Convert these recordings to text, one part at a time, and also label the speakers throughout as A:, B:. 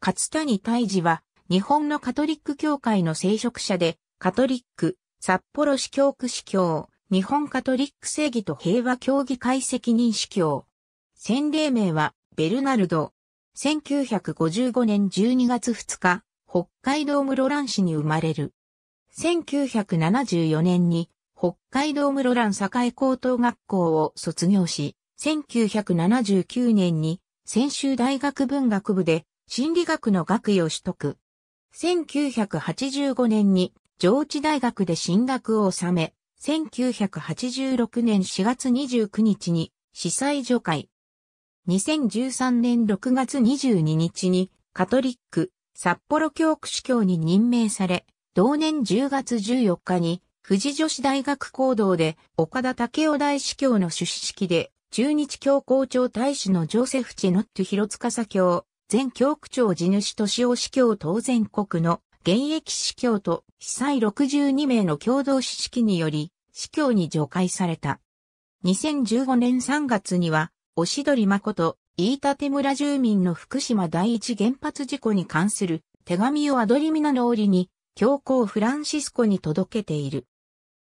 A: 勝谷大治は、日本のカトリック教会の
B: 聖職者で、カトリック、札幌市教区市教、日本カトリック正義と平和協議会責任司教。洗礼名は、ベルナルド。1955年12月2日、北海道室蘭市に生まれる。1974年に、北海道室蘭栄高等学校を卒業し、1979年に、専修大学文学部で心理学の学位を取得。1985年に上智大学で進学を収め、1986年4月29日に司祭除会。2013年6月22日にカトリック札幌教区司教に任命され、同年10月14日に富士女子大学講堂で岡田武雄大司教の出資式で中日教皇庁大使のジョセフ・チェノット広佐教前教区長地主敏夫司教当然国の現役司教と被災62名の共同指揮により、司教に除外された。2015年3月には、おしどりまこと、飯舘村住民の福島第一原発事故に関する手紙をアドリミナの折に、教皇フランシスコに届けている。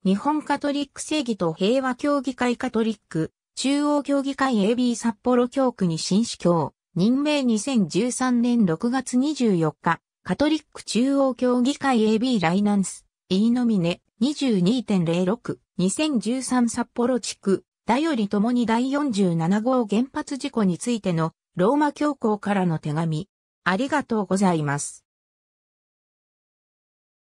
B: 日本カトリック正義と平和協議会カトリック、中央協議会 AB 札幌教区に新司教。任命2013年6月24日、カトリック中央協議会 AB ライナンス、イーノミネ、22.06、2013札幌地区、だよりともに第47号原発事故についてのローマ教皇
A: からの手紙。ありがとうございます。